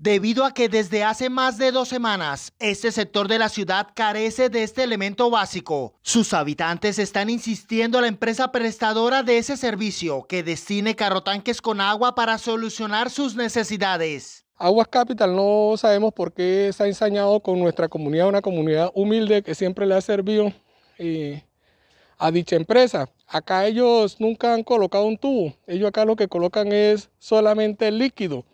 Debido a que desde hace más de dos semanas este sector de la ciudad carece de este elemento básico, sus habitantes están insistiendo a la empresa prestadora de ese servicio que destine carrotanques con agua para solucionar sus necesidades. Aguas Capital no sabemos por qué se ha ensañado con nuestra comunidad, una comunidad humilde que siempre le ha servido eh, a dicha empresa. Acá ellos nunca han colocado un tubo, ellos acá lo que colocan es solamente el líquido.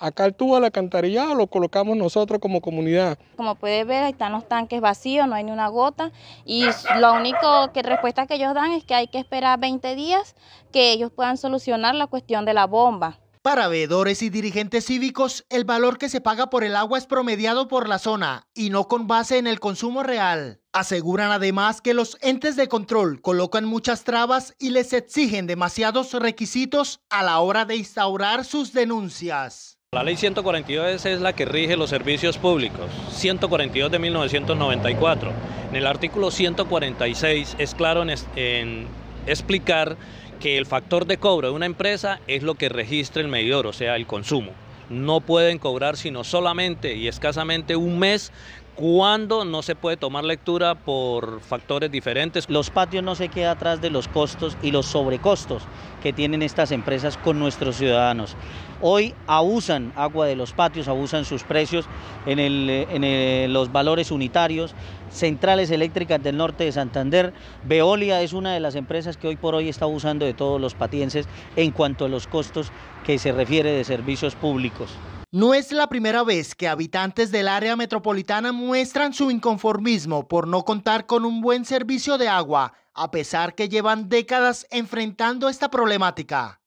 Acá el tubo la alcantarillado lo colocamos nosotros como comunidad. Como puedes ver, ahí están los tanques vacíos, no hay ni una gota. Y lo único que, respuesta que ellos dan es que hay que esperar 20 días que ellos puedan solucionar la cuestión de la bomba. Para veedores y dirigentes cívicos, el valor que se paga por el agua es promediado por la zona y no con base en el consumo real. Aseguran además que los entes de control colocan muchas trabas y les exigen demasiados requisitos a la hora de instaurar sus denuncias. La ley 142 es la que rige los servicios públicos, 142 de 1994. En el artículo 146 es claro en, explicar que el factor de cobro de una empresa es lo que registra el medidor, o sea, el consumo no pueden cobrar sino solamente y escasamente un mes cuando no se puede tomar lectura por factores diferentes. Los patios no se quedan atrás de los costos y los sobrecostos que tienen estas empresas con nuestros ciudadanos. Hoy abusan agua de los patios, abusan sus precios en, en los valores unitarios, centrales eléctricas del norte de Santander. Veolia es una de las empresas que hoy por hoy está abusando de todos los patienses en cuanto a los costos que se refiere de servicios públicos. No es la primera vez que habitantes del área metropolitana muestran su inconformismo por no contar con un buen servicio de agua, a pesar que llevan décadas enfrentando esta problemática.